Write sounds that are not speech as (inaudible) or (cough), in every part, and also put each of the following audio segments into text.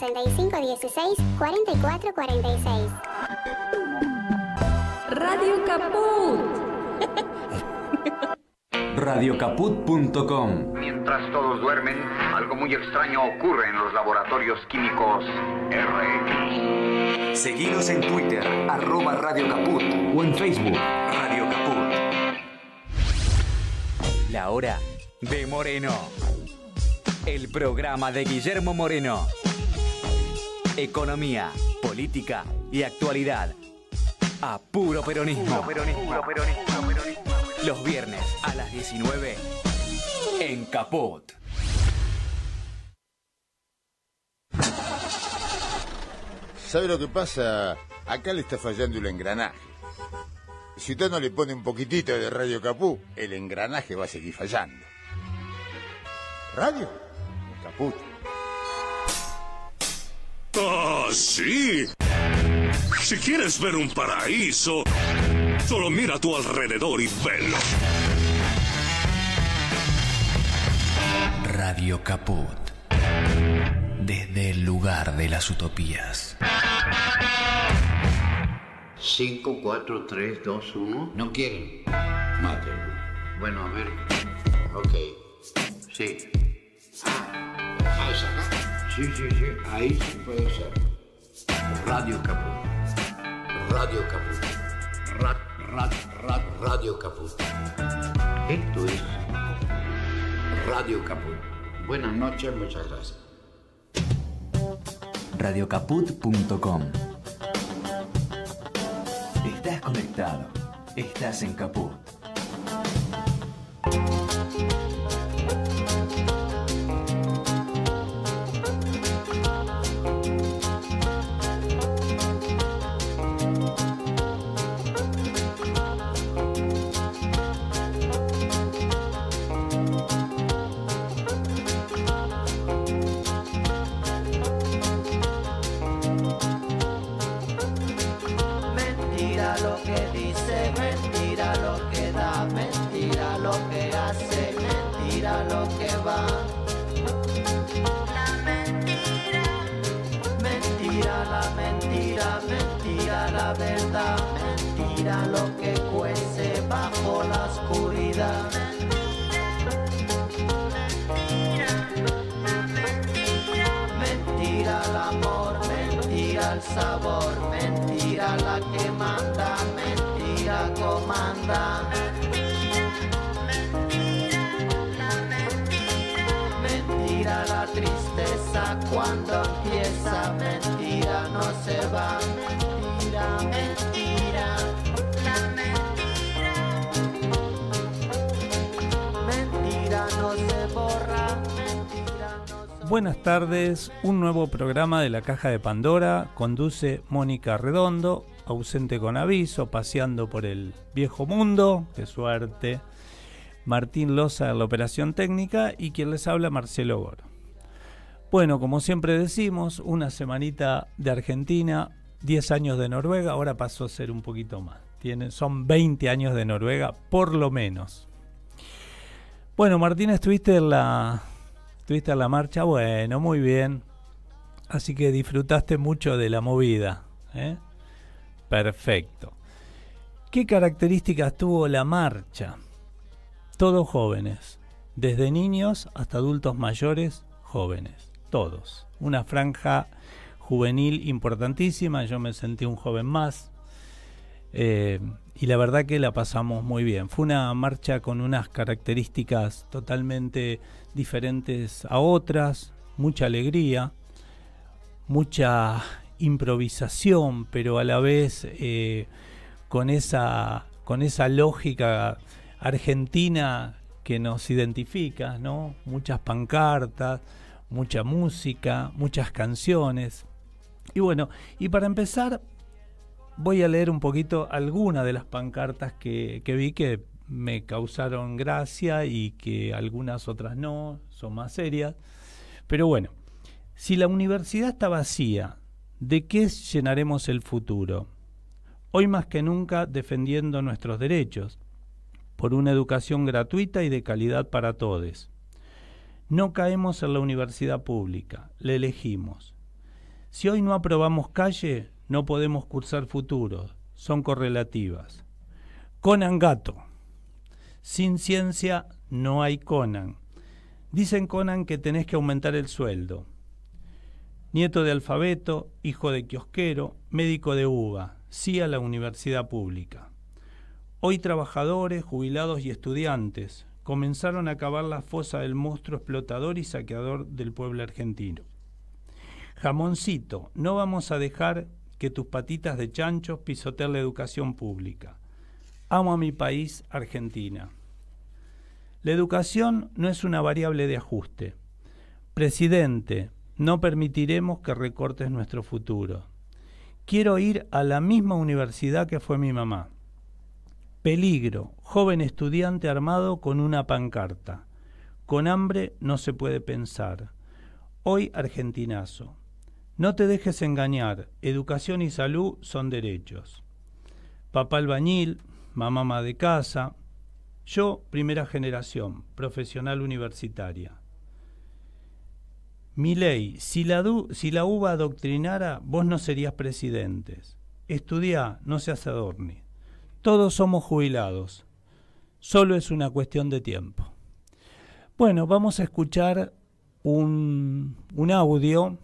6516 4446. Radio Caput. Radiocaput.com Mientras todos duermen, algo muy extraño ocurre en los laboratorios químicos RX. Seguidos en Twitter, arroba Radio Caput o en Facebook, Radio Caput. La hora de Moreno. El programa de Guillermo Moreno economía, política y actualidad. A puro peronismo. Los viernes a las 19 en Caput. ¿Sabe lo que pasa? Acá le está fallando el engranaje. Si usted no le pone un poquitito de Radio Capú, el engranaje va a seguir fallando. ¿Radio? Caput. ¡Ah, sí! Si quieres ver un paraíso, solo mira a tu alrededor y velo. Radio Caput. Desde el lugar de las utopías. 5, 4, 3, 2, 1. No quieren. Mátenlo. Bueno, a ver. Ok. Sí. Ah, acá. Sí, sí, sí, ahí sí puede ser. Radio Caput. Radio Caput. Rat, Rat, rat, radio Caput. Esto es Radio Caput. Buenas noches, muchas gracias. Radiocaput.com Estás conectado. Estás en Caput. Buenas tardes, un nuevo programa de la Caja de Pandora conduce Mónica Redondo, ausente con aviso, paseando por el viejo mundo, qué suerte. Martín Loza en la operación técnica y quien les habla Marcelo Goro. Bueno, como siempre decimos, una semanita de Argentina, 10 años de Noruega, ahora pasó a ser un poquito más. son 20 años de Noruega, por lo menos. Bueno, martínez estuviste en la, la marcha, bueno, muy bien. Así que disfrutaste mucho de la movida. ¿eh? Perfecto. ¿Qué características tuvo la marcha? Todos jóvenes, desde niños hasta adultos mayores jóvenes todos. Una franja juvenil importantísima, yo me sentí un joven más. Eh, y la verdad que la pasamos muy bien. Fue una marcha con unas características totalmente diferentes a otras, mucha alegría, mucha improvisación, pero a la vez eh, con, esa, con esa lógica argentina que nos identifica, ¿no? Muchas pancartas, mucha música, muchas canciones. Y bueno, y para empezar voy a leer un poquito algunas de las pancartas que, vi que me causaron gracia y que algunas otras no, son más serias. Pero bueno, si la universidad está vacía, ¿de qué llenaremos el futuro? Hoy más que nunca defendiendo nuestros derechos, por una educación gratuita y de calidad para todos no caemos en la universidad pública, le elegimos. Si hoy no aprobamos calle, no podemos cursar futuro, son correlativas. Conan Gato. Sin ciencia no hay Conan. Dicen Conan que tenés que aumentar el sueldo. Nieto de alfabeto, hijo de quiosquero, médico de uva, sí a la universidad pública. Hoy trabajadores, jubilados y estudiantes, comenzaron a cavar la fosa del monstruo explotador y saqueador del pueblo argentino. Jamoncito, no vamos a dejar que tus patitas de chanchos pisoteen la educación pública. Amo a mi país, Argentina. La educación no es una variable de ajuste. Presidente, no permitiremos que recortes nuestro futuro. Quiero ir a la misma universidad que fue mi mamá. Peligro, joven estudiante armado con una pancarta. Con hambre no se puede pensar. Hoy argentinazo. No te dejes engañar, educación y salud son derechos. Papá albañil, mamá de casa, yo primera generación, profesional universitaria. Mi si la, si la uva adoctrinara, vos no serías presidentes. Estudia, no seas adorni. Todos somos jubilados. Solo es una cuestión de tiempo. Bueno, vamos a escuchar un, audio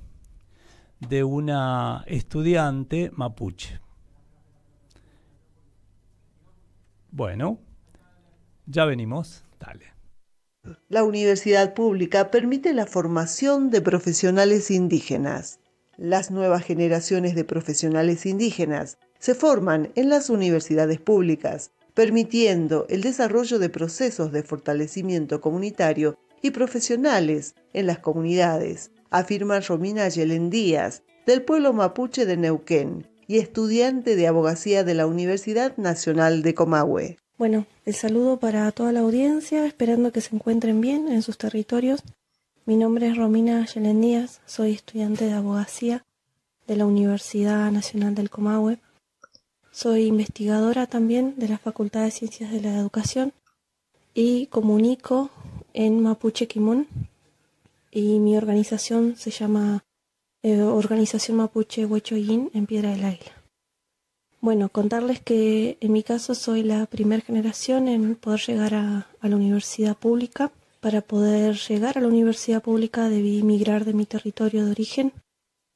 de una estudiante mapuche. Bueno, ya venimos. Dale. La universidad pública permite la formación de profesionales indígenas. Las nuevas generaciones de profesionales indígenas se forman en las universidades públicas, permitiendo el desarrollo de procesos de fortalecimiento comunitario y profesionales en las comunidades, afirma Romina Yelen Díaz, del pueblo mapuche de Neuquén y estudiante de abogacía de la Universidad Nacional de Comahue. Bueno, el saludo para toda la audiencia, esperando que se encuentren bien en sus territorios mi nombre es Romina Yelen Díaz, soy estudiante de abogacía de la Universidad Nacional del Comahue. Soy investigadora también de la Facultad de Ciencias de la Educación y comunico en Mapuche Quimón y mi organización se llama eh, Organización Mapuche Huechoyin en Piedra del Águila. Bueno, contarles que en mi caso soy la primera generación en poder llegar a la universidad pública para poder llegar a la universidad pública debí migrar de mi territorio de origen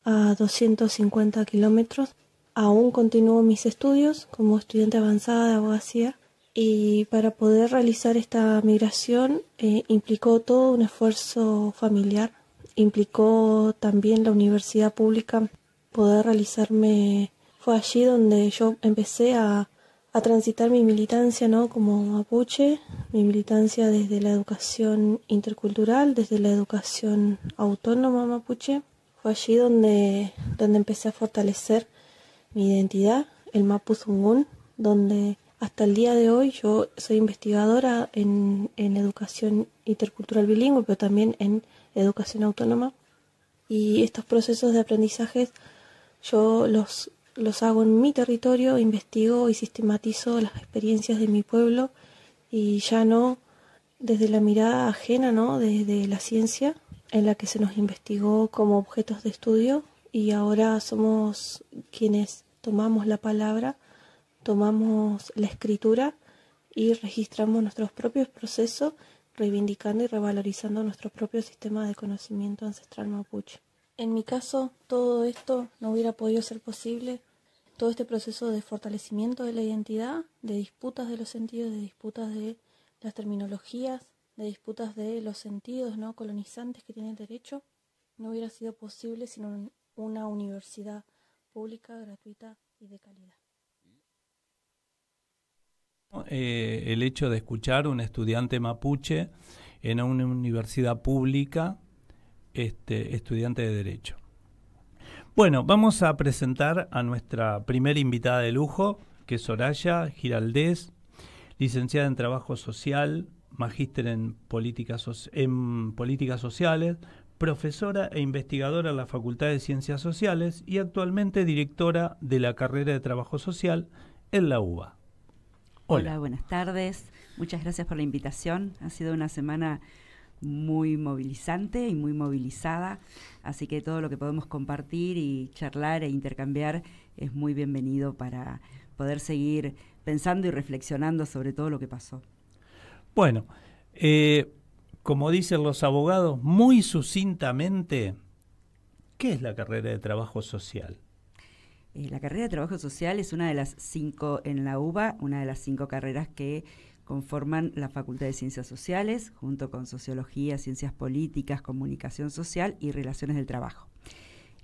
a 250 kilómetros. Aún continúo mis estudios como estudiante avanzada de abogacía y para poder realizar esta migración eh, implicó todo un esfuerzo familiar, implicó también la universidad pública poder realizarme. Fue allí donde yo empecé a a transitar mi militancia ¿no? como mapuche, mi militancia desde la educación intercultural, desde la educación autónoma mapuche. Fue allí donde, donde empecé a fortalecer mi identidad, el Mapuzungún, donde hasta el día de hoy yo soy investigadora en, en educación intercultural bilingüe, pero también en educación autónoma. Y estos procesos de aprendizaje yo los los hago en mi territorio, investigo y sistematizo las experiencias de mi pueblo y ya no desde la mirada ajena, ¿no? Desde la ciencia en la que se nos investigó como objetos de estudio y ahora somos quienes tomamos la palabra, tomamos la escritura y registramos nuestros propios procesos, reivindicando y revalorizando nuestro propio sistema de conocimiento ancestral mapuche. En mi caso, todo esto no hubiera podido ser posible, todo este proceso de fortalecimiento de la identidad, de disputas de los sentidos, de disputas de las terminologías, de disputas de los sentidos no colonizantes que tiene derecho, no hubiera sido posible sin una universidad pública, gratuita y de calidad. Eh, el hecho de escuchar a un estudiante mapuche en una universidad pública este, estudiante de Derecho. Bueno, vamos a presentar a nuestra primera invitada de lujo, que es Soraya Giraldés, licenciada en Trabajo Social, magíster en, Políticas Sociales, profesora e investigadora en la Facultad de Ciencias Sociales y actualmente directora de la carrera de Trabajo Social en la UBA. Hola buenas tardes. Muchas gracias por la invitación. Ha sido una semana muy movilizante y muy movilizada, así que todo lo que podemos compartir y charlar e intercambiar es muy bienvenido para poder seguir pensando y reflexionando sobre todo lo que pasó. Bueno, eh, como dicen los abogados, muy sucintamente, ¿qué es la carrera de trabajo social? Eh, la carrera de trabajo social es una de las cinco en la UBA, una de las cinco carreras que conforman la Facultad de Ciencias Sociales, junto con Sociología, Ciencias Políticas, Comunicación Social y Relaciones del Trabajo.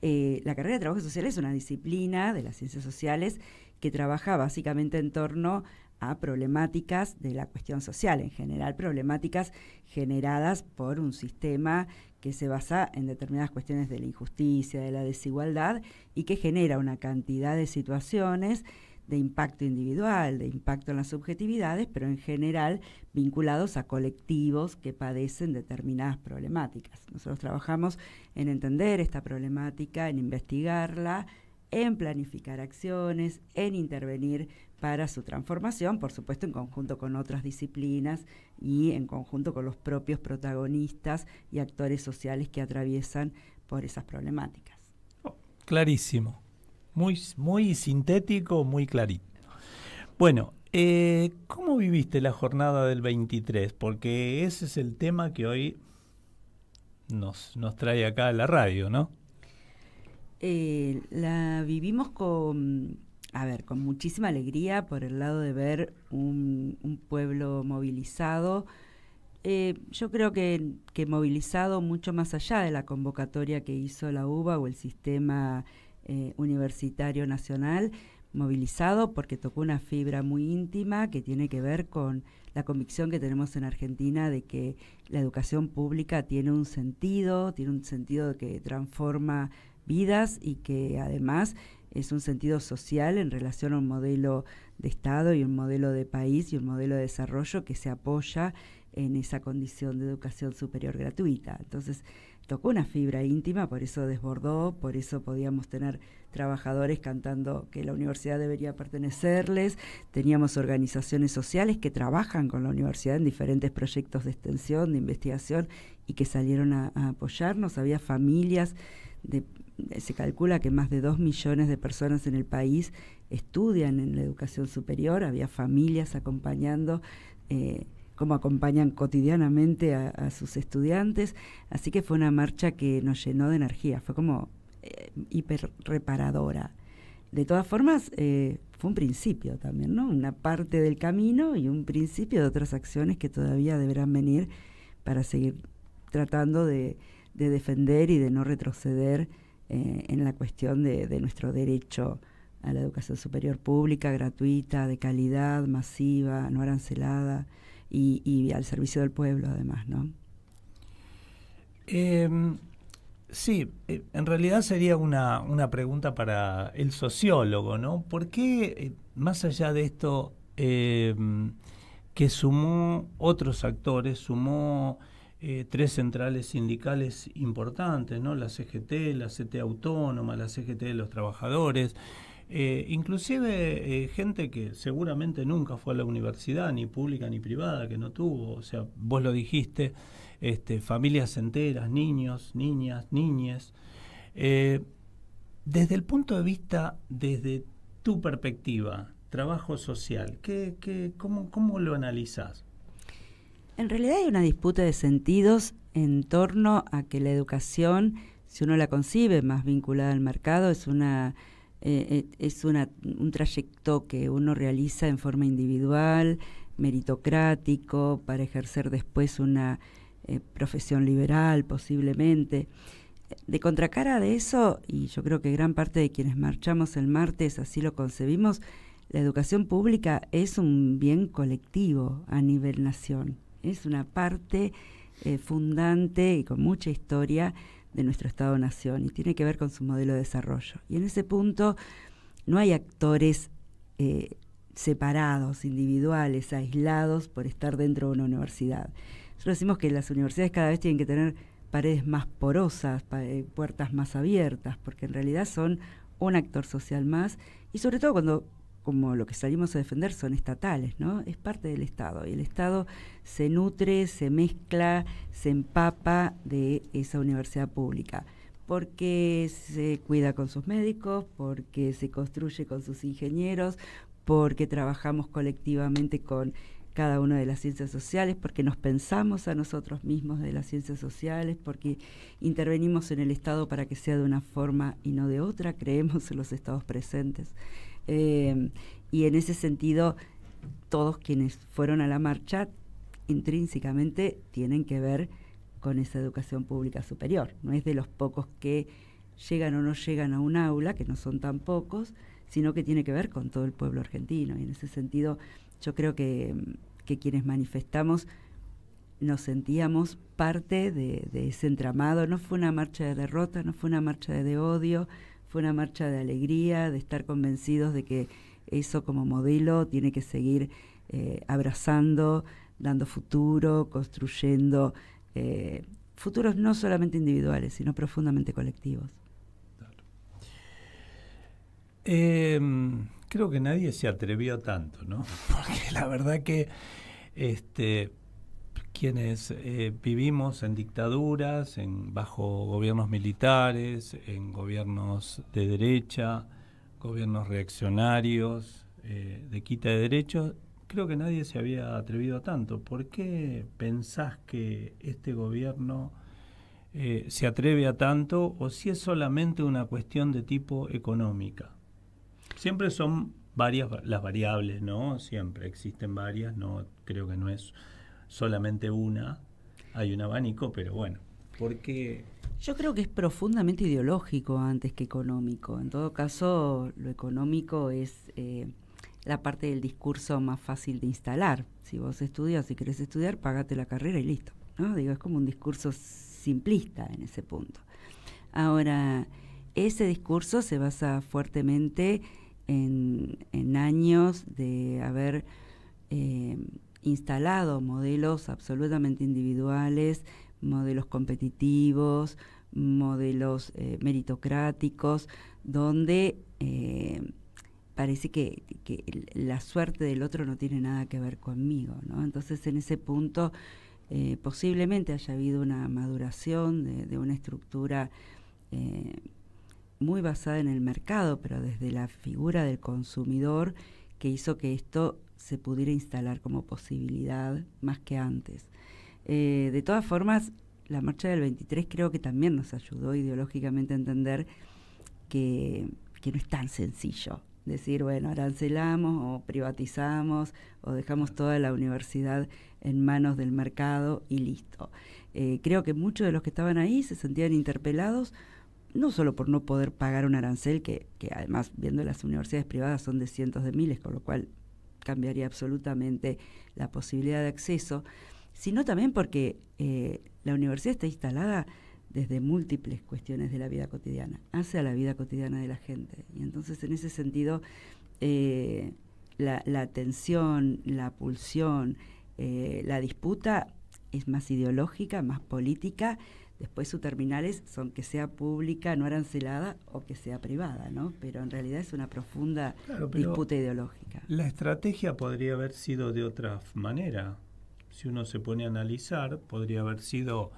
Eh, la carrera de Trabajo Social es una disciplina de las ciencias sociales que trabaja básicamente en torno a problemáticas de la cuestión social, en general problemáticas generadas por un sistema que se basa en determinadas cuestiones de la injusticia, de la desigualdad y que genera una cantidad de situaciones de impacto individual, de impacto en las subjetividades, pero en general vinculados a colectivos que padecen determinadas problemáticas. Nosotros trabajamos en entender esta problemática, en investigarla, en planificar acciones, en intervenir para su transformación, por supuesto en conjunto con otras disciplinas y en conjunto con los propios protagonistas y actores sociales que atraviesan por esas problemáticas. Oh, clarísimo. Muy, muy sintético, muy clarito. Bueno, eh, ¿cómo viviste la jornada del 23? Porque ese es el tema que hoy nos, nos trae acá la radio, ¿no? Eh, la vivimos con, a ver, con muchísima alegría por el lado de ver un, pueblo movilizado. Eh, yo creo que, que, movilizado mucho más allá de la convocatoria que hizo la UBA o el sistema eh, universitario Nacional, movilizado porque tocó una fibra muy íntima que tiene que ver con la convicción que tenemos en Argentina de que la educación pública tiene un sentido, tiene un sentido que transforma vidas y que además es un sentido social en relación a un modelo de Estado y un modelo de país y un modelo de desarrollo que se apoya en esa condición de educación superior gratuita. Entonces, tocó una fibra íntima, por eso desbordó, por eso podíamos tener trabajadores cantando que la universidad debería pertenecerles, teníamos organizaciones sociales que trabajan con la universidad en diferentes proyectos de extensión, de investigación y que salieron a, apoyarnos, había familias se calcula que más de dos millones de personas en el país estudian en la educación superior, había familias acompañando eh, cómo acompañan cotidianamente a, sus estudiantes. Así que fue una marcha que nos llenó de energía, fue como eh, hiperreparadora. De todas formas, eh, fue un principio también, ¿no? Una parte del camino y un principio de otras acciones que todavía deberán venir para seguir tratando de, defender y de no retroceder eh, en la cuestión de nuestro derecho a la educación superior pública, gratuita, de calidad, masiva, no arancelada y, al servicio del pueblo además, ¿no? Em, sí, eh, en realidad sería una, pregunta para el sociólogo, ¿no? ¿Por qué, eh, más allá de esto, em, que sumó otros actores, sumó eh, tres centrales sindicales importantes, ¿no? La CGT, la CT Autónoma, la CGT de los Trabajadores, eh, inclusive eh, gente que seguramente nunca fue a la universidad, ni pública ni privada, que no tuvo, o sea, vos lo dijiste, este, familias enteras, niños, niñas, niñes. Eh, desde el punto de vista, desde tu perspectiva, trabajo social, ¿qué, qué, cómo, ¿cómo lo analizás? En realidad hay una disputa de sentidos en torno a que la educación, si uno la concibe más vinculada al mercado, es una eh, eh, es un trayecto que uno realiza en forma individual, meritocrático, para ejercer después una eh, profesión liberal posiblemente. De contracara de eso, y yo creo que gran parte de quienes marchamos el martes así lo concebimos, la educación pública es un bien colectivo a nivel nación, es una parte fundante y con mucha historia de nuestro Estado-Nación y tiene que ver con su modelo de desarrollo. Y en ese punto no hay actores eh, separados, individuales, aislados por estar dentro de una universidad. Nosotros decimos que las universidades cada vez tienen que tener paredes más porosas, eh, puertas más abiertas, porque en realidad son un actor social más y sobre todo cuando como lo que salimos a defender son estatales, ¿no? Es parte del Estado y el Estado se nutre, se mezcla, se empapa de esa universidad pública porque se cuida con sus médicos, porque se construye con sus ingenieros, porque trabajamos colectivamente con cada una de las ciencias sociales, porque nos pensamos a nosotros mismos de las ciencias sociales, porque intervenimos en el Estado para que sea de una forma y no de otra, creemos en los estados presentes. Em, y en ese sentido, todos quienes fueron a la marcha intrínsecamente tienen que ver con esa educación pública superior. No es de los pocos que llegan o no llegan a un aula, que no son tan pocos, sino que tiene que ver con todo el pueblo argentino. Y en ese sentido, yo creo que, em, quienes manifestamos nos sentíamos parte de, ese entramado. No fue una marcha de derrota, no fue una marcha de odio, fue una marcha de alegría, de estar convencidos de que eso como modelo tiene que seguir eh, abrazando, dando futuro, construyendo eh, futuros no solamente individuales, sino profundamente colectivos. Em, creo que nadie se atrevió tanto, ¿no? (laughs) Porque la verdad que este, quienes eh, vivimos en dictaduras, en, bajo gobiernos militares, en gobiernos de derecha, gobiernos reaccionarios, eh, de quita de derechos, creo que nadie se había atrevido a tanto. ¿Por qué pensás que este gobierno eh, se atreve a tanto o si es solamente una cuestión de tipo económica? Siempre son varias las variables, ¿no? Siempre existen varias, no creo que no es solamente una, hay un abanico, pero bueno, porque... Yo creo que es profundamente ideológico antes que económico. En todo caso, lo económico es eh, la parte del discurso más fácil de instalar. Si vos estudias, si querés estudiar, pagate la carrera y listo. ¿no? Digo, es como un discurso simplista en ese punto. Ahora, ese discurso se basa fuertemente en, en años de haber eh, instalado modelos absolutamente individuales, modelos competitivos, modelos eh, meritocráticos, donde eh, parece que, la suerte del otro no tiene nada que ver conmigo. Entonces en ese punto eh, posiblemente haya habido una maduración de una estructura muy basada en el mercado, pero desde la figura del consumidor que hizo que esto se pudiera instalar como posibilidad más que antes. Eh, de todas formas, la marcha del 23 creo que también nos ayudó ideológicamente a entender que, no es tan sencillo decir, bueno, arancelamos o privatizamos o dejamos toda la universidad en manos del mercado y listo. Eh, creo que muchos de los que estaban ahí se sentían interpelados no solo por no poder pagar un arancel, que, que además viendo las universidades privadas son de cientos de miles, con lo cual cambiaría absolutamente la posibilidad de acceso, sino también porque eh, la universidad está instalada desde múltiples cuestiones de la vida cotidiana, hacia la vida cotidiana de la gente. Y entonces en ese sentido, eh, la, tensión, la pulsión, eh, la disputa es más ideológica, más política, Después sus terminales son que sea pública, no arancelada o que sea privada, ¿no? Pero en realidad es una profunda disputa ideológica. La estrategia podría haber sido de otra manera. Si uno se pone a analizar, podría haber sido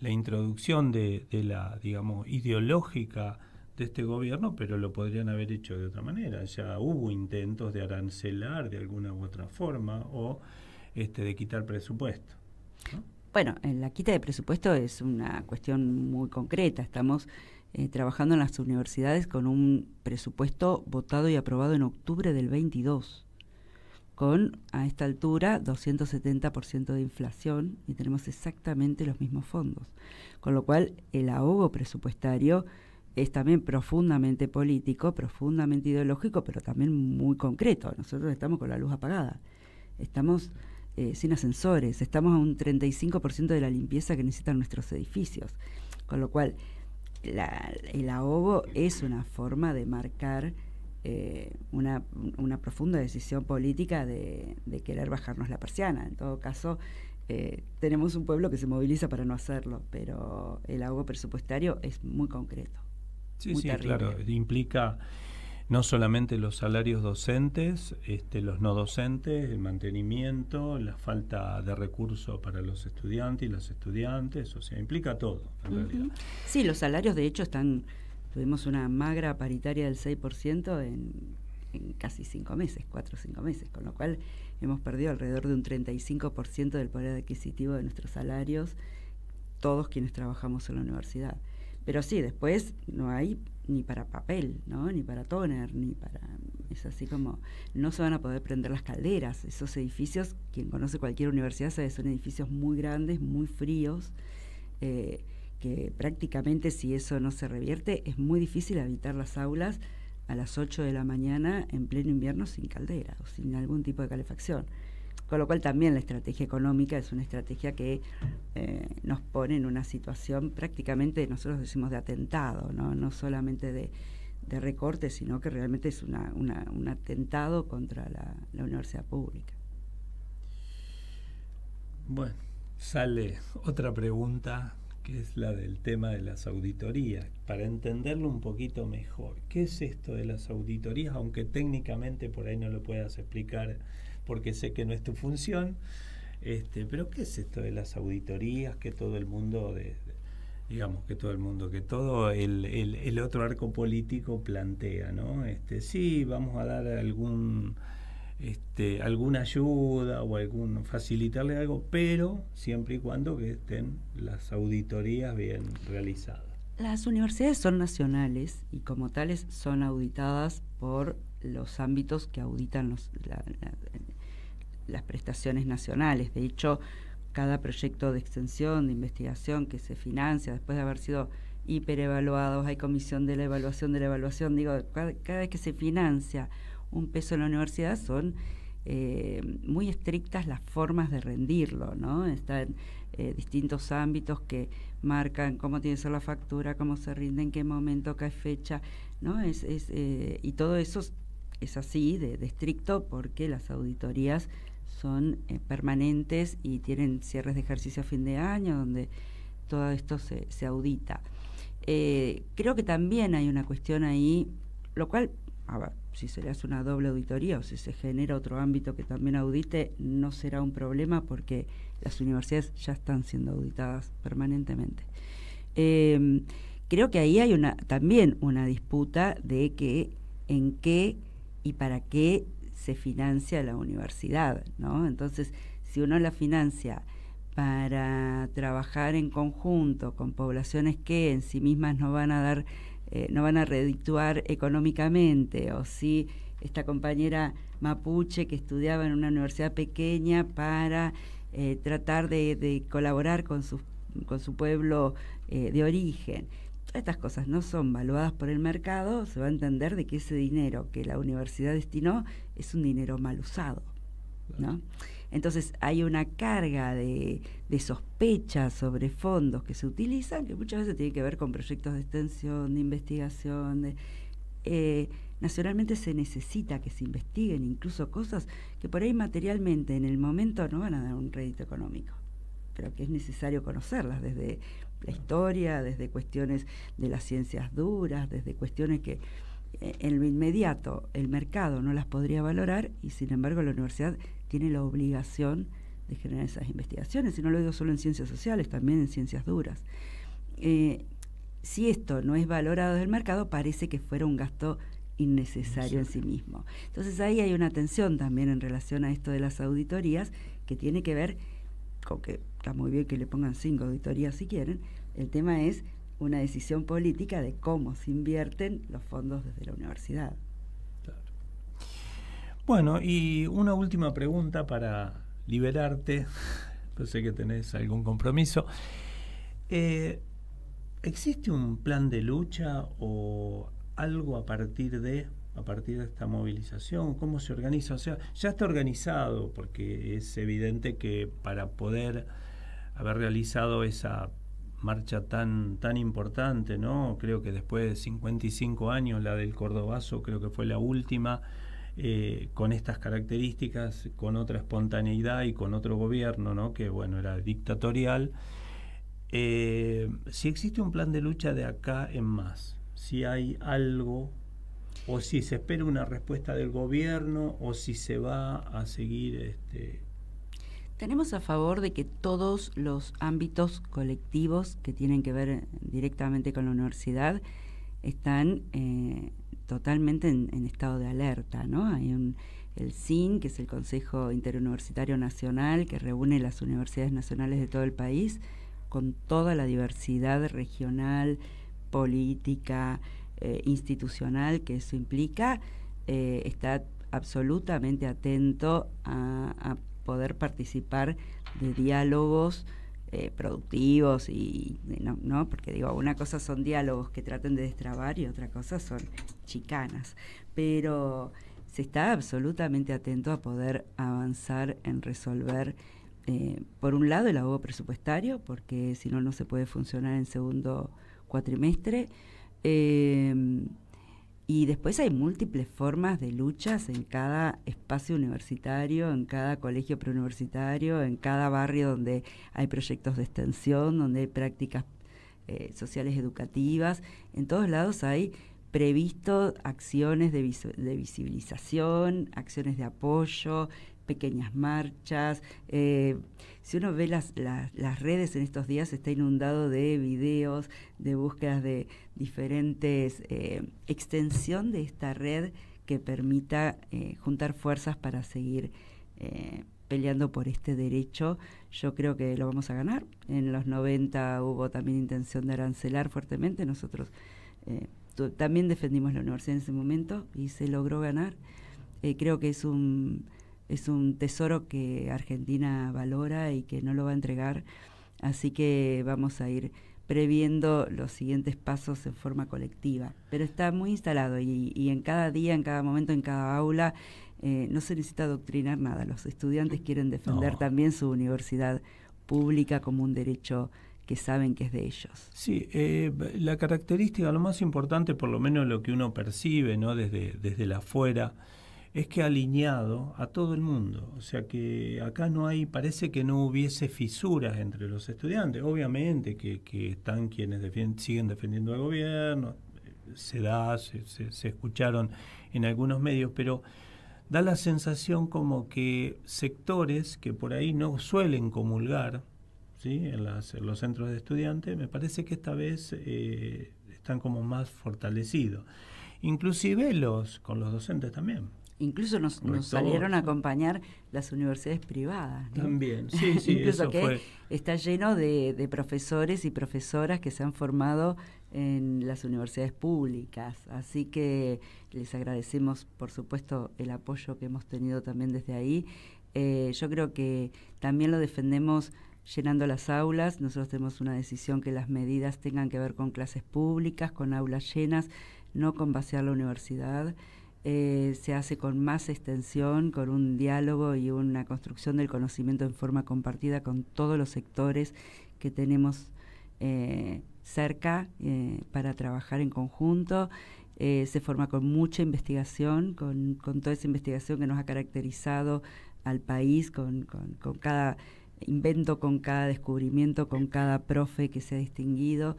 la introducción de, la, digamos, ideológica de este gobierno, pero lo podrían haber hecho de otra manera. Ya hubo intentos de arancelar de alguna u otra forma o este, de quitar presupuesto. ¿no? Bueno, eh, la quita de presupuesto es una cuestión muy concreta. Estamos eh, trabajando en las universidades con un presupuesto votado y aprobado en octubre del 22, con a esta altura 270% de inflación y tenemos exactamente los mismos fondos. Con lo cual el ahogo presupuestario es también profundamente político, profundamente ideológico, pero también muy concreto. Nosotros estamos con la luz apagada. Estamos eh, sin ascensores, estamos a un 35% de la limpieza que necesitan nuestros edificios, con lo cual el ahogo es una forma de marcar eh, una, profunda decisión política de, querer bajarnos la persiana. En todo caso, eh, tenemos un pueblo que se moviliza para no hacerlo, pero el ahogo presupuestario es muy concreto. Sí, claro, implica no solamente los salarios docentes, este, los no docentes, el mantenimiento, la falta de recursos para los estudiantes y las estudiantes, o sea, implica todo en Sí, los salarios de hecho están, tuvimos una magra paritaria del 6% en, en casi cinco meses, cuatro o cinco meses, con lo cual hemos perdido alrededor de un 35% del poder adquisitivo de nuestros salarios, todos quienes trabajamos en la universidad. Pero sí, después no hay ni para papel, ni para toner, ni para... Es así como no se van a poder prender las calderas. Esos edificios, quien conoce cualquier universidad sabe, son edificios muy grandes, muy fríos, eh, que prácticamente si eso no se revierte es muy difícil habitar las aulas a las 8 de la mañana en pleno invierno sin caldera o sin algún tipo de calefacción. Con lo cual también la estrategia económica es una estrategia que eh, nos pone en una situación prácticamente, nosotros decimos, de atentado, no, solamente de, recorte, sino que realmente es un atentado contra la universidad pública. Bueno, sale otra pregunta que es la del tema de las auditorías, para entenderlo un poquito mejor. ¿Qué es esto de las auditorías? Aunque técnicamente por ahí no lo puedas explicar porque sé que no es tu función. Este, pero ¿qué es esto de las auditorías que todo el mundo, digamos que todo el mundo, que todo el, otro arco político plantea, ¿no? Este, sí, vamos a dar algún, este, alguna ayuda o algún facilitarle algo, pero siempre y cuando que estén las auditorías bien realizadas. Las universidades son nacionales y como tales son auditadas por los ámbitos que auditan los, las prestaciones nacionales. De hecho, cada proyecto de extensión, de investigación que se financia después de haber sido hiperevaluados, hay comisión de la evaluación de la evaluación, digo, cada, vez que se financia un peso en la universidad son eh, muy estrictas las formas de rendirlo, ¿no? Están eh, distintos ámbitos que marcan cómo tiene que ser la factura, cómo se rinde, en qué momento, qué fecha, ¿no? Es, es eh, y todo eso es así de estricto porque las auditorías son eh, permanentes y tienen cierres de ejercicio a fin de año donde todo esto se, audita. Eh, creo que también hay una cuestión ahí, lo cual, si se le hace una doble auditoría o si se genera otro ámbito que también audite, no será un problema porque las universidades ya están siendo auditadas permanentemente. Em, creo que ahí hay una, también una disputa de que en qué y para qué se financia la universidad, ¿no? Entonces, si uno la financia para trabajar en conjunto con poblaciones que en sí mismas no van a dar, eh, no van a redituar económicamente, o si esta compañera mapuche que estudiaba en una universidad pequeña para eh, tratar de, colaborar con su, con su pueblo eh, de origen estas cosas no son valuadas por el mercado, se va a entender de que ese dinero que la universidad destinó es un dinero mal usado. ¿no? Entonces hay una carga de, sospechas sobre fondos que se utilizan, que muchas veces tiene que ver con proyectos de extensión, de investigación. Eh, nacionalmente se necesita que se investiguen incluso cosas que por ahí materialmente en el momento no van a dar un rédito económico, pero que es necesario conocerlas desde la historia, desde cuestiones de las ciencias duras, desde cuestiones que eh, en lo inmediato el mercado no las podría valorar y sin embargo la universidad tiene la obligación de generar esas investigaciones, y no lo digo solo en ciencias sociales, también en ciencias duras. Eh, si esto no es valorado del mercado, parece que fuera un gasto innecesario en sí mismo. Entonces ahí hay una tensión también en relación a esto de las auditorías que tiene que ver con que está muy bien que le pongan cinco auditorías si quieren, el tema es una decisión política de cómo se invierten los fondos desde la universidad. Bueno, y una última pregunta para liberarte, (laughs) sé que tenés algún compromiso. Eh, ¿Existe un plan de lucha o algo a partir de a partir de esta movilización? ¿Cómo se organiza? O sea, ya está organizado, porque es evidente que para poder haber realizado esa marcha tan, tan importante, ¿no? Creo que después de 55 años, la del Cordobazo, creo que fue la última, eh, con estas características, con otra espontaneidad y con otro gobierno, ¿no? Que, bueno, era dictatorial. Eh, si existe un plan de lucha de acá en más, si hay algo o si se espera una respuesta del gobierno o si se va a seguir este, tenemos a favor de que todos los ámbitos colectivos que tienen que ver eh, directamente con la universidad están eh, totalmente en, estado de alerta, ¿no? Hay un, el CIN, que es el Consejo Interuniversitario Nacional, que reúne las universidades nacionales de todo el país, con toda la diversidad regional, política, eh, institucional que eso implica, está absolutamente atento a, a poder participar de diálogos eh, productivos y, no, porque digo, una cosa son diálogos que traten de destrabar y otra cosa son chicanas. Pero se está absolutamente atento a poder avanzar en resolver, eh, por un lado, el abogo presupuestario, porque si no, no se puede funcionar en segundo cuatrimestre. Eh, y después hay múltiples formas de luchas en cada espacio universitario, en cada colegio preuniversitario, en cada barrio donde hay proyectos de extensión, donde hay prácticas eh, sociales educativas. En todos lados hay previsto acciones de, visibilización, acciones de apoyo, pequeñas marchas. Eh, si uno ve las, las, redes en estos días, está inundado de videos, de búsquedas de diferentes eh, extensión de esta red que permita eh, juntar fuerzas para seguir peleando por este derecho. Yo creo que lo vamos a ganar. En los 90 hubo también intención de arancelar fuertemente. Nosotros también defendimos la universidad en ese momento y se logró ganar. creo que es un es un tesoro que Argentina valora y que no lo va a entregar. Así que vamos a ir previendo los siguientes pasos en forma colectiva. Pero está muy instalado y, y en cada día, en cada momento, en cada aula, eh, no se necesita adoctrinar nada. Los estudiantes quieren defender también su universidad pública como un derecho que saben que es de ellos. Sí, eh, la característica, lo más importante, por lo menos lo que uno percibe ¿no? desde, desde la afuera, es que ha alineado a todo el mundo. O sea que acá no hay, parece que no hubiese fisuras entre los estudiantes. Obviamente que, están quienes siguen defendiendo al gobierno, se da, se, escucharon en algunos medios, pero da la sensación como que sectores que por ahí no suelen comulgar ¿sí? en, los centros de estudiantes, me parece que esta vez eh, están como más fortalecidos. Inclusive los, con los docentes también. Incluso nos, salieron a acompañar las universidades privadas. También, sí, sí. (laughs) eso que fue. está lleno de, profesores y profesoras que se han formado en las universidades públicas. Así que les agradecemos, por supuesto, el apoyo que hemos tenido también desde ahí. Eh, yo creo que también lo defendemos llenando las aulas. Nosotros tenemos una decisión que las medidas tengan que ver con clases públicas, con aulas llenas, no con vaciar la universidad. Eh, se hace con más extensión, con un diálogo y una construcción del conocimiento en forma compartida con todos los sectores que tenemos eh, cerca eh, para trabajar en conjunto. se forma con mucha investigación, con, toda esa investigación que nos ha caracterizado al país, con, cada invento, con cada descubrimiento, con cada profe que se ha distinguido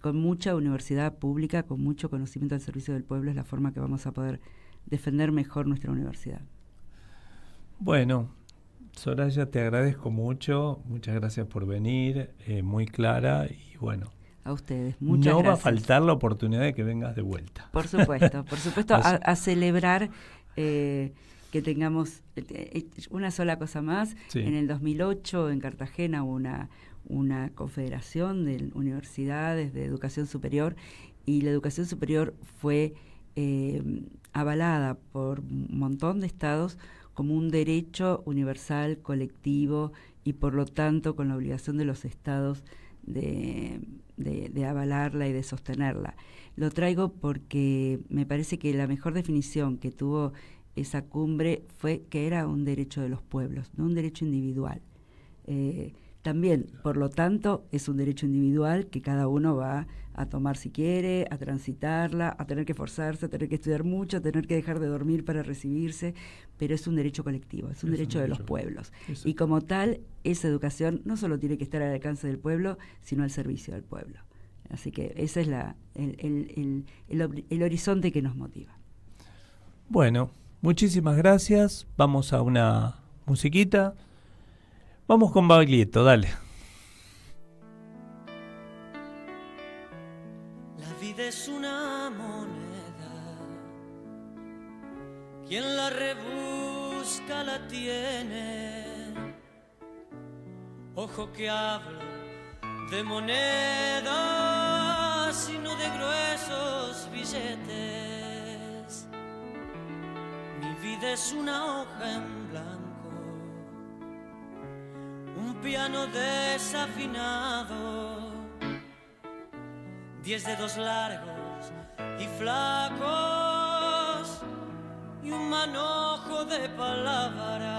con mucha universidad pública, con mucho conocimiento al servicio del pueblo, es la forma que vamos a poder defender mejor nuestra universidad. Bueno, Soraya, te agradezco mucho, muchas gracias por venir, eh, muy clara y bueno. A ustedes, muchas no gracias. No va a faltar la oportunidad de que vengas de vuelta. Por supuesto, por supuesto, (laughs) a, celebrar eh, que tengamos eh, una sola cosa más. En el 2008 en Cartagena hubo una, una confederación de universidades de educación superior y la educación superior fue eh, avalada por un montón de estados como un derecho universal, colectivo y por lo tanto con la obligación de los estados de, avalarla y de sostenerla. Lo traigo porque me parece que la mejor definición que tuvo esa cumbre fue que era un derecho de los pueblos, no un derecho individual. Eh, también. Por lo tanto, es un derecho individual que cada uno va a tomar si quiere, a transitarla, a tener que forzarse a tener que estudiar mucho, a tener que dejar de dormir para recibirse, pero es un derecho colectivo, es un, derecho, de los pueblos. Y como tal, esa educación no solo tiene que estar al alcance del pueblo, sino al servicio del pueblo. Así que ese es la, el, el, el, el horizonte que nos motiva. Bueno, muchísimas gracias. Vamos a una musiquita. Vamos con Baglietto, dale. La vida es una moneda. Quien la rebusca la tiene. Ojo que hablo de monedas, sino de gruesos billetes. Mi vida es una hoja en blanco un piano desafinado, diez dedos largos y flacos y un manojo de palabras.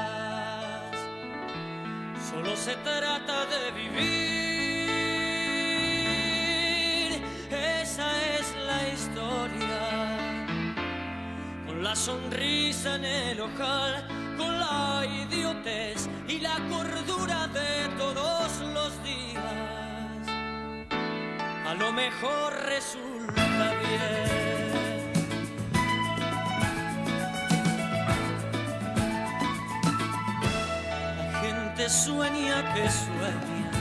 Solo se trata de vivir, esa es la historia, con la sonrisa en el local, con la idiotez la cordura de todos los días, a lo mejor resulta bien. La gente sueña que sueña,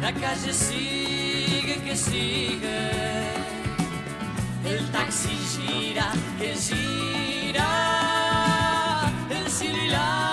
la calle sigue que sigue, el taxi gira que gira, el sililá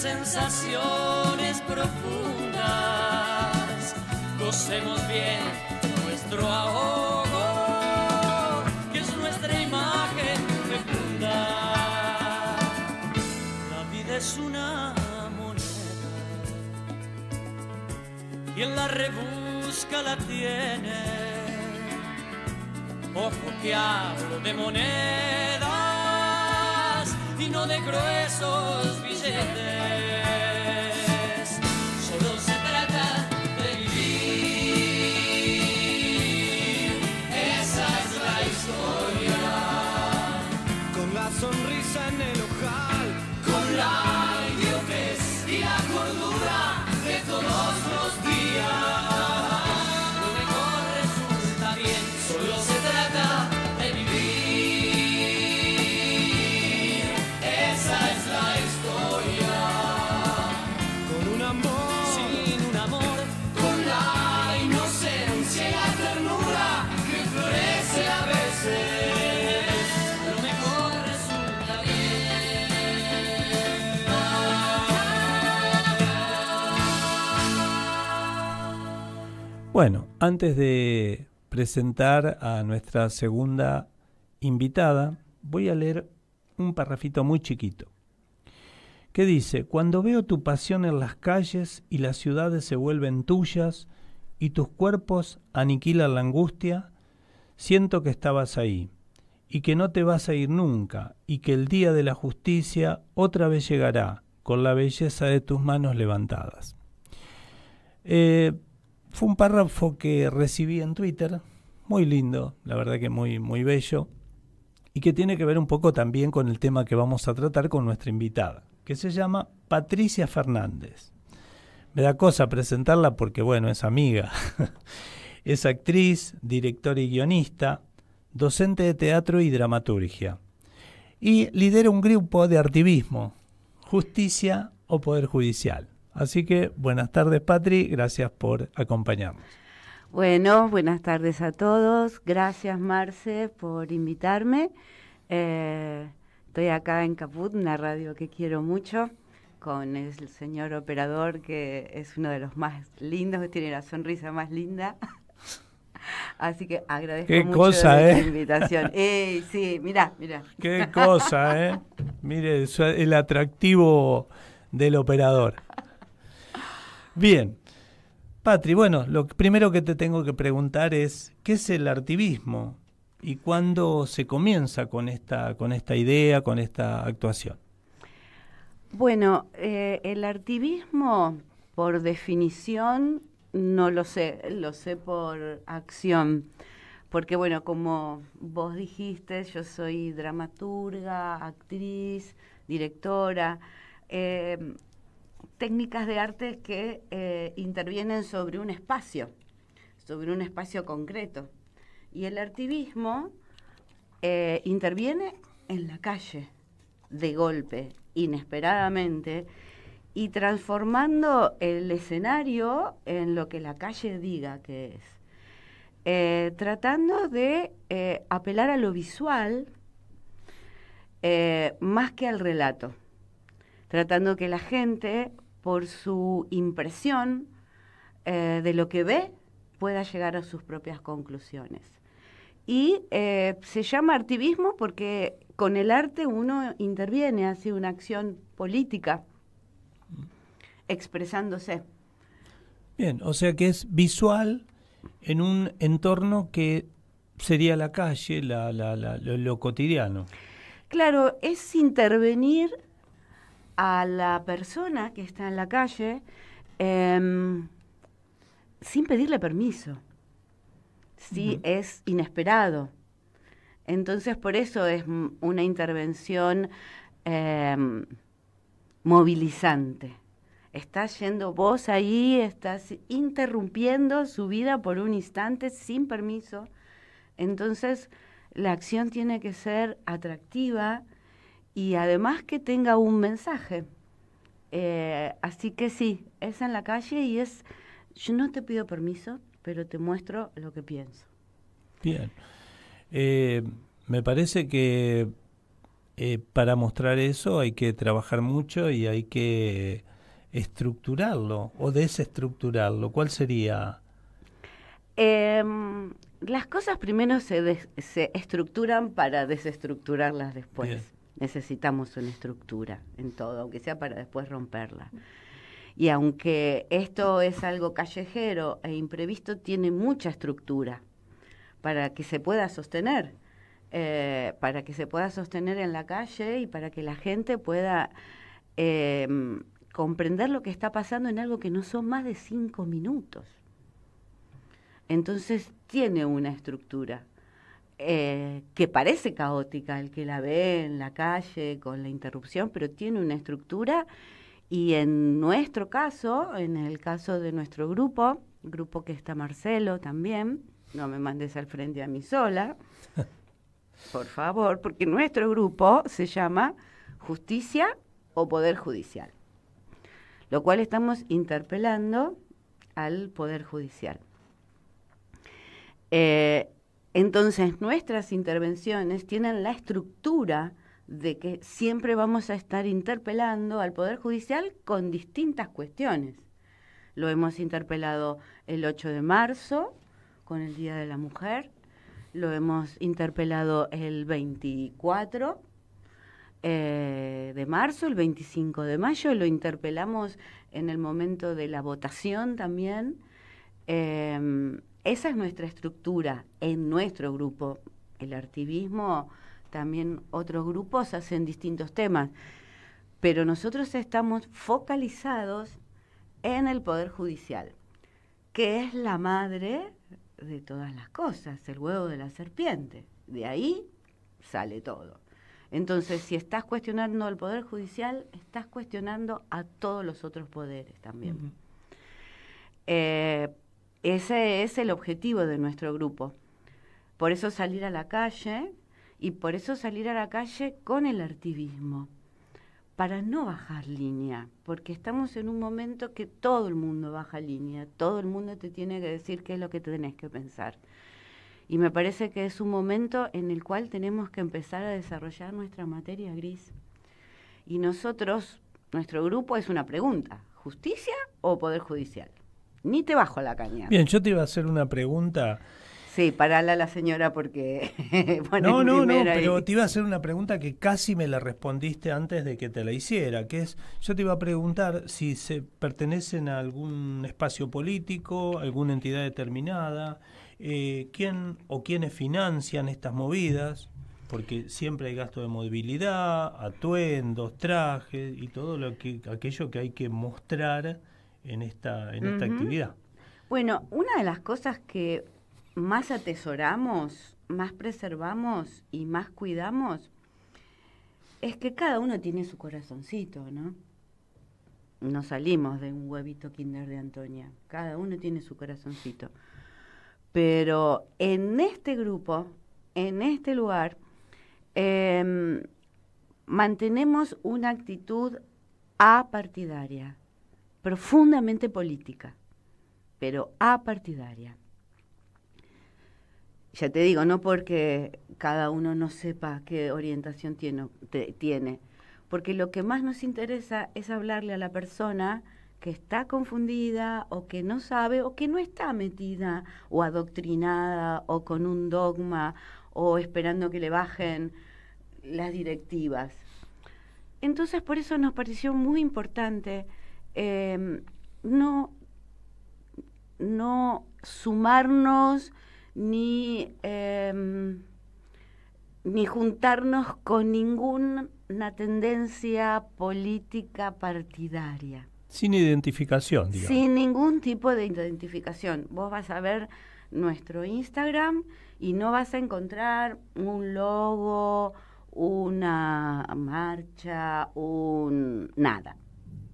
sensaciones profundas. Gocemos bien nuestro ahogo, que es nuestra imagen fecunda. La vida es una moneda, quien la rebusca la tiene. Ojo que hablo de monedas y no de gruesos billetes. Bueno, antes de presentar a nuestra segunda invitada, voy a leer un parrafito muy chiquito, que dice, cuando veo tu pasión en las calles y las ciudades se vuelven tuyas y tus cuerpos aniquilan la angustia, siento que estabas ahí y que no te vas a ir nunca y que el día de la justicia otra vez llegará con la belleza de tus manos levantadas. Eh, fue un párrafo que recibí en Twitter, muy lindo, la verdad que muy, muy bello, y que tiene que ver un poco también con el tema que vamos a tratar con nuestra invitada, que se llama Patricia Fernández. Me da cosa presentarla porque, bueno, es amiga. (laughs) es actriz, directora y guionista, docente de teatro y dramaturgia. Y lidera un grupo de activismo, justicia o poder judicial. Así que buenas tardes Patri, gracias por acompañarnos. Bueno, buenas tardes a todos, gracias Marce por invitarme. Eh, estoy acá en Caput, una radio que quiero mucho, con el señor operador que es uno de los más lindos, tiene la sonrisa más linda. (laughs) Así que agradezco mucho ¿eh? invitación. (laughs) sí, mira, mira. Qué cosa, ¿eh? (laughs) Mire, el atractivo del operador. Bien. Patri, bueno, lo primero que te tengo que preguntar es, ¿qué es el artivismo? ¿Y cuándo se comienza con esta, con esta idea, con esta actuación? Bueno, eh, el artivismo, por definición, no lo sé, lo sé por acción. Porque, bueno, como vos dijiste, yo soy dramaturga, actriz, directora. Eh, técnicas de arte que eh, intervienen sobre un espacio, sobre un espacio concreto. Y el artivismo eh, interviene en la calle, de golpe, inesperadamente, y transformando el escenario en lo que la calle diga que es. Eh, tratando de apelar a lo visual más que al relato, tratando que la gente por su impresión eh, de lo que ve, pueda llegar a sus propias conclusiones. Y eh, se llama artivismo porque con el arte uno interviene, hace una acción política, expresándose. Bien, o sea que es visual en un entorno que sería la calle, la, lo cotidiano. Claro, es intervenir a la persona que está en la calle em, sin pedirle permiso. si es inesperado. Entonces, por eso es una intervención em, movilizante. Estás yendo vos ahí, estás interrumpiendo su vida por un instante sin permiso. Entonces, la acción tiene que ser atractiva, y además que tenga un mensaje. Eh, así que sí, es en la calle y es, yo no te pido permiso, pero te muestro lo que pienso. Bien. Eh, me parece que eh, para mostrar eso hay que trabajar mucho y hay que estructurarlo o desestructurarlo. ¿Cuál sería? Em, las cosas primero se, se, estructuran para desestructurarlas después necesitamos una estructura en todo, aunque sea para después romperla. Y aunque esto es algo callejero e imprevisto, tiene mucha estructura para que se pueda sostener, eh, para que se pueda sostener en la calle y para que la gente pueda em, comprender lo que está pasando en algo que no son más de cinco minutos. Entonces tiene una estructura eh, que parece caótica, el que la ve en la calle con la interrupción, pero tiene una estructura y en nuestro caso, en el caso de nuestro grupo, grupo que está Marcelo también, no me mandes al frente a mí sola, (laughs) por favor, porque nuestro grupo se llama Justicia o Poder Judicial, lo cual estamos interpelando al Poder Judicial. Eh, entonces, nuestras intervenciones tienen la estructura de que siempre vamos a estar interpelando al Poder Judicial con distintas cuestiones. Lo hemos interpelado el 8 de marzo con el Día de la Mujer, lo hemos interpelado el 24 eh, de marzo, el 25 de mayo, lo interpelamos en el momento de la votación también. Em, esa es nuestra estructura en nuestro grupo. El artivismo, también otros grupos hacen distintos temas, pero nosotros estamos focalizados en el Poder Judicial, que es la madre de todas las cosas, el huevo de la serpiente. De ahí sale todo. Entonces, si estás cuestionando al Poder Judicial, estás cuestionando a todos los otros poderes también. Ese es el objetivo de nuestro grupo. Por eso salir a la calle y por eso salir a la calle con el artivismo. para no bajar línea, porque estamos en un momento que todo el mundo baja línea, todo el mundo te tiene que decir qué es lo que tenés que pensar. Y me parece que es un momento en el cual tenemos que empezar a desarrollar nuestra materia gris. Y nosotros, nuestro grupo es una pregunta, ¿justicia o poder judicial? Ni te bajo la caña. Bien, yo te iba a hacer una pregunta. Sí, parala la señora porque... (laughs) no, no, no, pero te iba a hacer una pregunta que casi me la respondiste antes de que te la hiciera, que es, yo te iba a preguntar si se pertenecen a algún espacio político, alguna entidad determinada, eh, quién o quiénes financian estas movidas, porque siempre hay gasto de movilidad, atuendos, trajes y todo lo que, aquello que hay que mostrar en esta, en esta actividad. Bueno, una de las cosas que más atesoramos, más preservamos y más cuidamos es que cada uno tiene su corazoncito, ¿no? No salimos de un huevito kinder de Antonia, cada uno tiene su corazoncito. Pero en este grupo, en este lugar, em, mantenemos una actitud apartidaria profundamente política, pero apartidaria. Ya te digo, no porque cada uno no sepa qué orientación tiene, porque lo que más nos interesa es hablarle a la persona que está confundida o que no sabe o que no está metida o adoctrinada o con un dogma o esperando que le bajen las directivas. Entonces por eso nos pareció muy importante Em, no, no sumarnos ni, em, ni juntarnos con ninguna tendencia política partidaria. Sin identificación, digamos. Sin ningún tipo de identificación. Vos vas a ver nuestro Instagram y no vas a encontrar un logo, una marcha, un nada,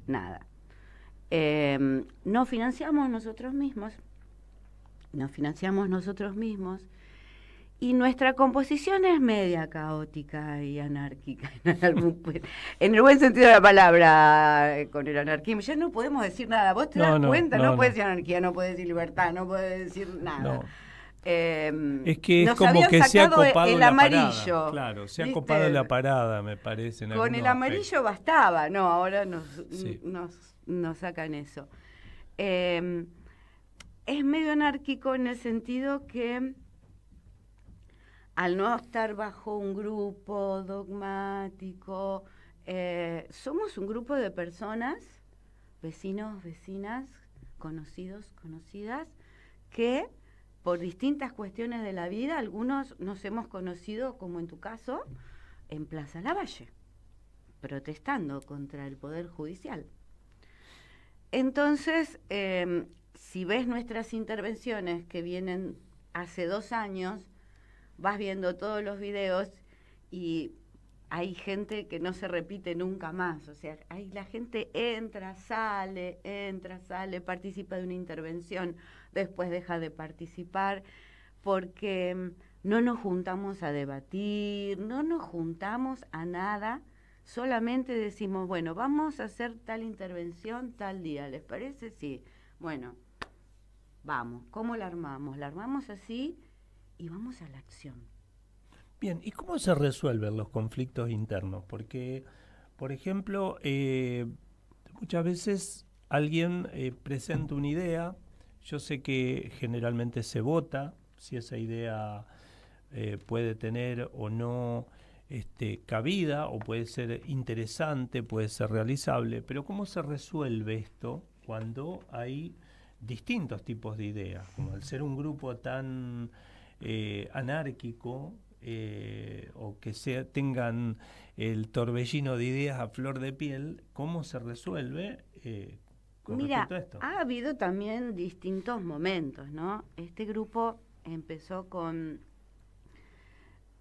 nada. Em, nos financiamos nosotros mismos, nos financiamos nosotros mismos y nuestra composición es media caótica y anárquica, (laughs) pues, en, el buen sentido de la palabra, eh, con el anarquismo. Ya no podemos decir nada, vos te das cuenta, no, puedes decir anarquía, no puedes decir libertad, no puedes decir nada. Em, es que es como que se ha copado el amarillo. claro, se ha copado la parada, me parece. con el amarillo bastaba, no, ahora nos nos sacan eso. Em, es medio anárquico en el sentido que al no estar bajo un grupo dogmático, eh, somos un grupo de personas, vecinos, vecinas, conocidos, conocidas, que por distintas cuestiones de la vida, algunos nos hemos conocido, como en tu caso, en Plaza Lavalle, protestando contra el Poder Judicial. Entonces, em, si ves nuestras intervenciones que vienen hace dos años, vas viendo todos los videos y hay gente que no se repite nunca más. O sea, ahí la gente entra, sale, entra, sale, participa de una intervención, después deja de participar, porque em, no nos juntamos a debatir, no nos juntamos a nada solamente decimos, bueno, vamos a hacer tal intervención tal día, ¿les parece? Sí. Bueno, vamos, ¿cómo la armamos? La armamos así y vamos a la acción. Bien, ¿y cómo se resuelven los conflictos internos? Porque, por ejemplo, eh, muchas veces alguien eh, presenta una idea, yo sé que generalmente se vota si esa idea eh, puede tener o no este, cabida o puede ser interesante, puede ser realizable, pero ¿cómo se resuelve esto cuando hay distintos tipos de ideas? Como al ser un grupo tan eh, anárquico, eh, o que sea, tengan el torbellino de ideas a flor de piel, ¿cómo se resuelve? Eh, esto? ha habido también distintos momentos, ¿no? Este grupo empezó con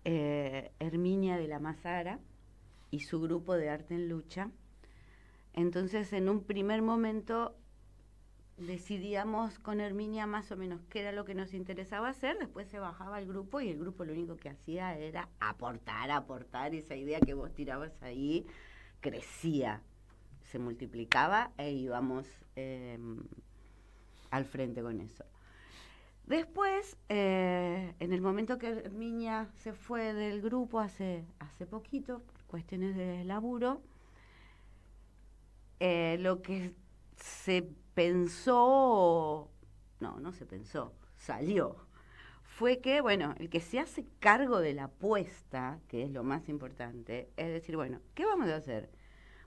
eh, Herminia de la Mazara y su grupo de arte en lucha. Entonces, en un primer momento decidíamos con Herminia más o menos qué era lo que nos interesaba hacer, después se bajaba el grupo y el grupo lo único que hacía era aportar, aportar esa idea que vos tirabas ahí, crecía, se multiplicaba e íbamos em, al frente con eso. Después, eh, en el momento que Miña se fue del grupo hace, poquito, por cuestiones de laburo, eh, lo que se pensó, no, no se pensó, salió, fue que, bueno, el que se hace cargo de la apuesta, que es lo más importante, es decir, bueno, ¿qué vamos a hacer?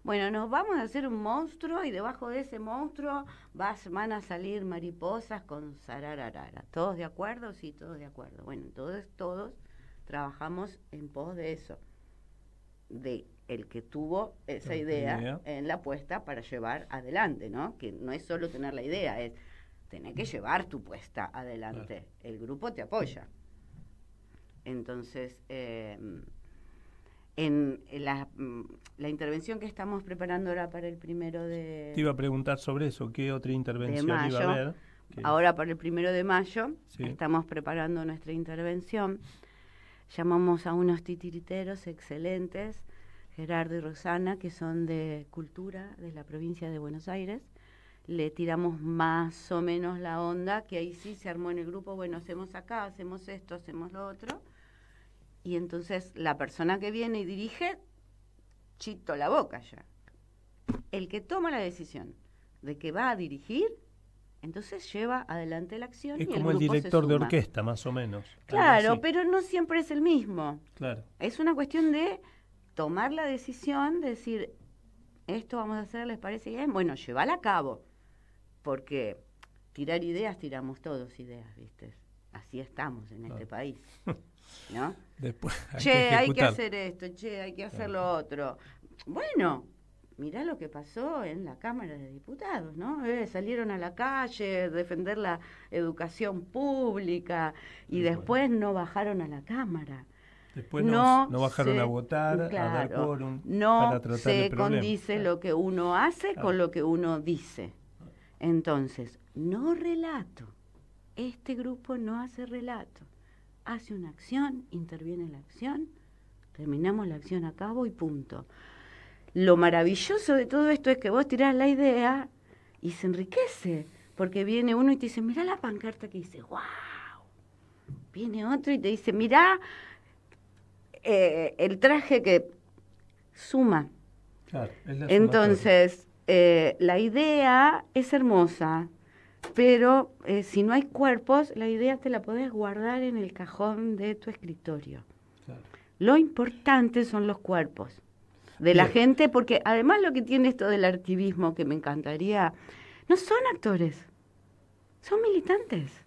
Bueno, nos vamos a hacer un monstruo y debajo de ese monstruo van a salir mariposas con zarararara. ¿Todos de acuerdo? Sí, todos de acuerdo. Bueno, entonces todos trabajamos en pos de eso, de el que tuvo esa idea, en la puesta para llevar adelante, ¿no? Que no es solo tener la idea, es tener que llevar tu puesta adelante. El grupo te apoya. Entonces, em, en mm, la, intervención que estamos preparando ahora para el primero de... Te iba a preguntar sobre eso, ¿qué otra intervención iba a haber? Ahora para el primero de mayo estamos preparando nuestra intervención. Llamamos a unos titiriteros excelentes, Gerardo y Rosana, que son de cultura de la provincia de Buenos Aires. Le tiramos más o menos la onda, que ahí sí se armó en el grupo, bueno, hacemos acá, hacemos esto, hacemos lo otro y entonces la persona que viene y dirige, chito la boca ya. El que toma la decisión de que va a dirigir, entonces lleva adelante la acción. Es y como el, grupo el director de orquesta, más o menos. Claro, pero no siempre es el mismo. Claro. Es una cuestión de tomar la decisión, de decir, esto vamos a hacer, ¿les parece bien? Bueno, llevarla a cabo, porque tirar ideas, tiramos todos ideas, ¿viste? así estamos en este país. (laughs) che, hay que hacer esto, che, hay que hacer lo otro. Bueno, mirá lo que pasó en la Cámara de Diputados, ¿no? Eh, salieron a la calle, defender la educación pública y después, no bajaron a la Cámara. Después no, no, bajaron a votar, a dar quórum, no se condice lo que uno hace con lo que uno dice. Entonces, no relato este grupo no hace relato, hace una acción, interviene la acción, terminamos la acción a cabo y punto. Lo maravilloso de todo esto es que vos tirás la idea y se enriquece, porque viene uno y te dice, mirá la pancarta que dice, wow. Viene otro y te dice, mirá eh, el traje que suma. Entonces, eh, la idea es hermosa, pero eh, si no hay cuerpos, la idea te la podés guardar en el cajón de tu escritorio. Lo importante son los cuerpos de la gente, porque además lo que tiene esto del activismo que me encantaría, no son actores, son militantes.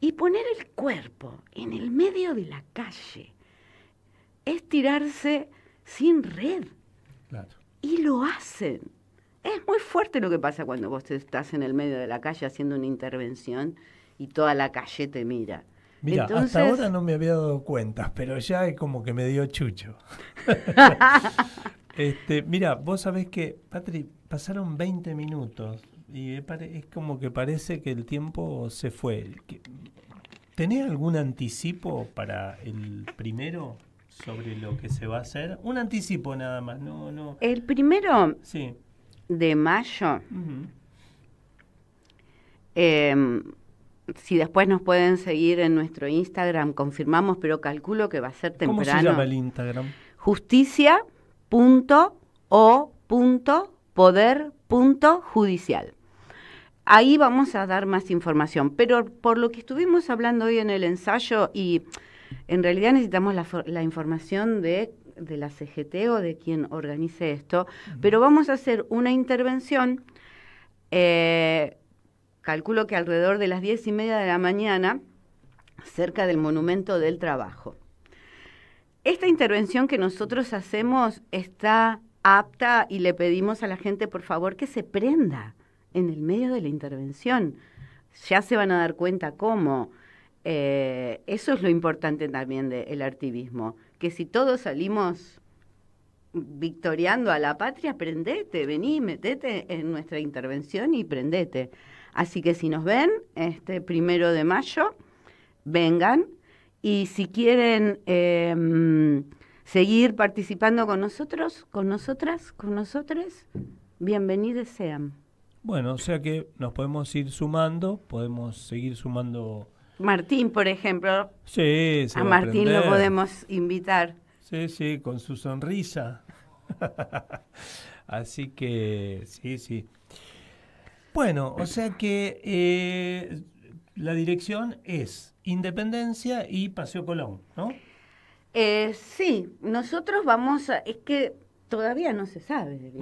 Y poner el cuerpo en el medio de la calle es tirarse sin red. Y lo hacen es muy fuerte lo que pasa cuando vos estás en el medio de la calle haciendo una intervención y toda la calle te mira. Mira, hasta ahora no me había dado cuenta, pero ya es como que me dio chucho. (laughs) este, mira, vos sabés que, Patri, pasaron 20 minutos y es como que parece que el tiempo se fue. ¿Tenés algún anticipo para el primero? sobre lo que se va a hacer. Un anticipo nada más, no, no. El primero, sí de mayo. Em, si después nos pueden seguir en nuestro Instagram, confirmamos, pero calculo que va a ser temprano. ¿Cómo se llama el Instagram? Justicia.o.poder.judicial. Ahí vamos a dar más información, pero por lo que estuvimos hablando hoy en el ensayo y en realidad necesitamos la información de de la CGT o de quien organice esto, pero vamos a hacer una intervención, eh, calculo que alrededor de las diez y media de la mañana, cerca del Monumento del Trabajo. Esta intervención que nosotros hacemos está apta y le pedimos a la gente, por favor, que se prenda en el medio de la intervención. Ya se van a dar cuenta cómo. Eh, eso es lo importante también del artivismo. activismo, que si todos salimos victoriando a la patria, prendete, vení, metete en nuestra intervención y prendete. Así que si nos ven, este primero de mayo, vengan. Y si quieren em, seguir participando con nosotros, con nosotras, con nosotros bienvenidos sean. Bueno, o sea que nos podemos ir sumando, podemos seguir sumando Martín, por ejemplo. Sí, A Martín lo podemos invitar. Sí, sí, con su sonrisa. (laughs) Así que, sí, sí. Bueno, o sea que eh, la dirección es Independencia y Paseo Colón, ¿no? Eh, sí, nosotros vamos a... Es que todavía no se sabe,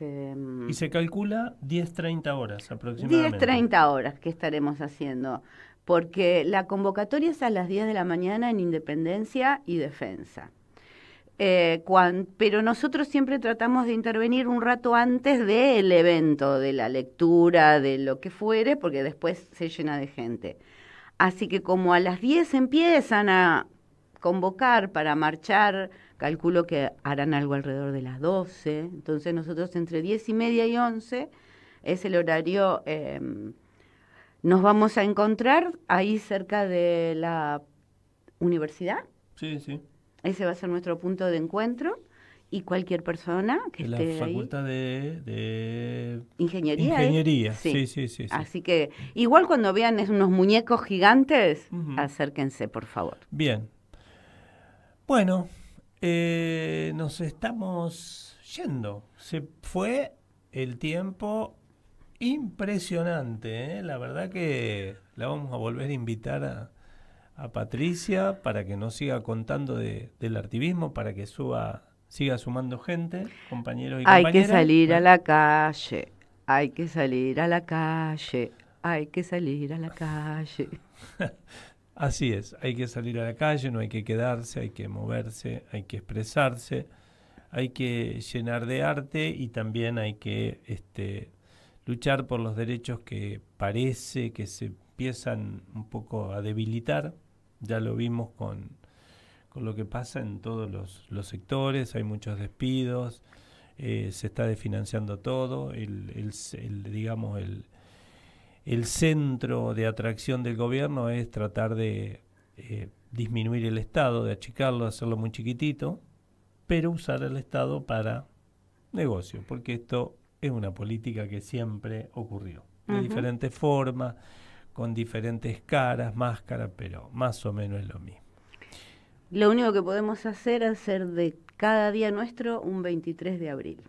em, y se calcula 10-30 horas aproximadamente. 10-30 horas que estaremos haciendo porque la convocatoria es a las 10 de la mañana en Independencia y Defensa. Eh, pero nosotros siempre tratamos de intervenir un rato antes del evento, de la lectura, de lo que fuere, porque después se llena de gente. Así que como a las 10 empiezan a convocar para marchar, calculo que harán algo alrededor de las 12, entonces nosotros entre 10 y media y 11 es el horario... Em, nos vamos a encontrar ahí cerca de la universidad. Sí, sí. Ese va a ser nuestro punto de encuentro y cualquier persona que esté en la facultad De, ingeniería ¿eh? ingeniería sí. Sí, sí. así que igual cuando vean unos muñecos gigantes acérquense por favor bien bueno eh, nos estamos yendo se fue el tiempo impresionante, ¿eh? la verdad que la vamos a volver a invitar a, Patricia para que nos siga contando de, del artivismo, para que suba, siga sumando gente, compañeros y Hay que salir a la calle, hay que salir a la calle, hay que salir a la calle. (laughs) Así es, hay que salir a la calle, no hay que quedarse, hay que moverse, hay que expresarse, hay que llenar de arte y también hay que este, luchar por los derechos que parece que se empiezan un poco a debilitar. Ya lo vimos con, lo que pasa en todos los, sectores, hay muchos despidos, eh, se está desfinanciando todo, el, digamos, el, centro de atracción del gobierno es tratar de eh, disminuir el Estado, de achicarlo, hacerlo muy chiquitito, pero usar el Estado para negocio, porque esto es una política que siempre ocurrió, de diferentes formas, con diferentes caras, máscaras, pero más o menos es lo mismo. Lo único que podemos hacer es hacer de cada día nuestro un 23 de abril.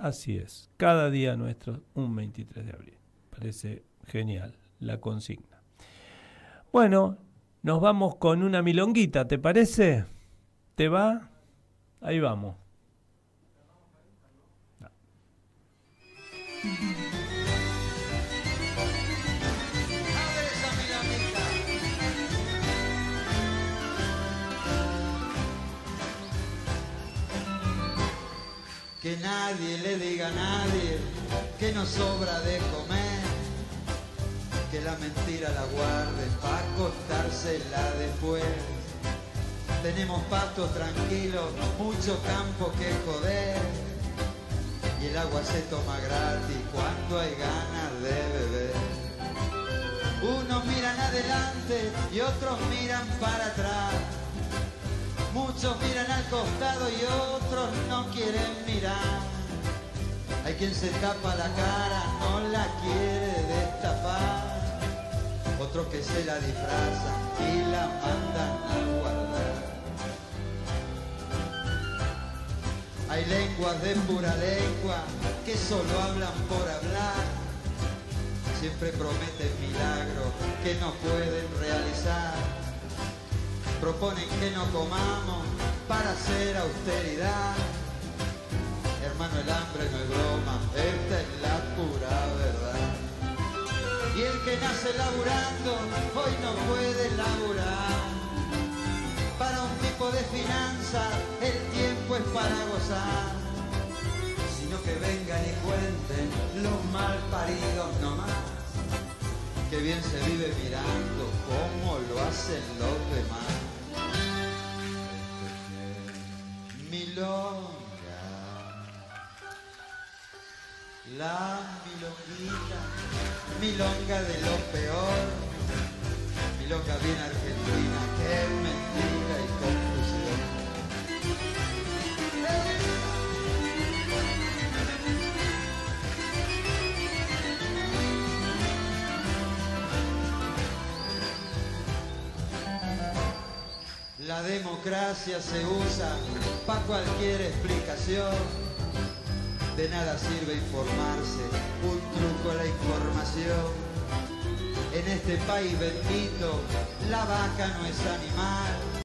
Así es, cada día nuestro un 23 de abril. Parece genial la consigna. Bueno, nos vamos con una milonguita, ¿te parece? ¿Te va? Ahí vamos. Que nadie le diga a nadie que nos sobra de comer. Que la mentira la guarde pa' acostársela después. Tenemos pastos tranquilos, mucho campo que joder y el agua se toma gratis cuando hay ganas de beber. Unos miran adelante y otros miran para atrás. Muchos miran al costado y otros no quieren mirar. Hay quien se tapa la cara, no la quiere destapar. Otros que se la disfrazan y la mandan a guardar. Hay lenguas de pura lengua que solo hablan por hablar. Siempre prometen milagros que no pueden realizar. Proponen que no comamos para hacer austeridad. Hermano, el hambre no es broma, esta es la pura verdad. Y el que nace laburando, hoy no puede laburar. Para un tipo de finanzas, el tiempo para gozar, sino que vengan y cuenten los mal paridos nomás. Que bien se vive mirando cómo lo hacen los demás. Este milonga, la milonguita, milonga de lo peor, milonga bien argentina, que me La democracia se usa para cualquier explicación. De nada sirve informarse, un truco la información. En este país bendito, la vaca no es animal.